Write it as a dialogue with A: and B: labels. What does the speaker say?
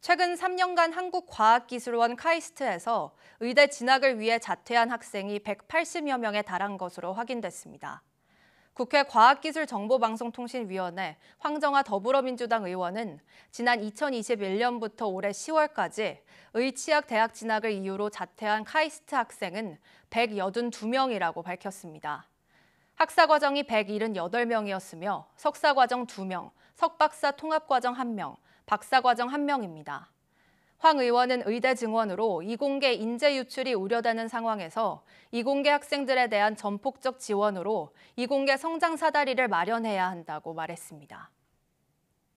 A: 최근 3년간 한국과학기술원 카이스트에서 의대 진학을 위해 자퇴한 학생이 180여 명에 달한 것으로 확인됐습니다. 국회 과학기술정보방송통신위원회 황정아 더불어민주당 의원은 지난 2021년부터 올해 10월까지 의치학 대학 진학을 이유로 자퇴한 카이스트 학생은 182명이라고 밝혔습니다. 학사 과정이 178명이었으며 석사 과정 2명, 석박사 통합 과정 1명, 박사과정 한명입니다황 의원은 의대 증원으로 이공계 인재 유출이 우려되는 상황에서 이공계 학생들에 대한 전폭적 지원으로 이공계 성장 사다리를 마련해야 한다고 말했습니다.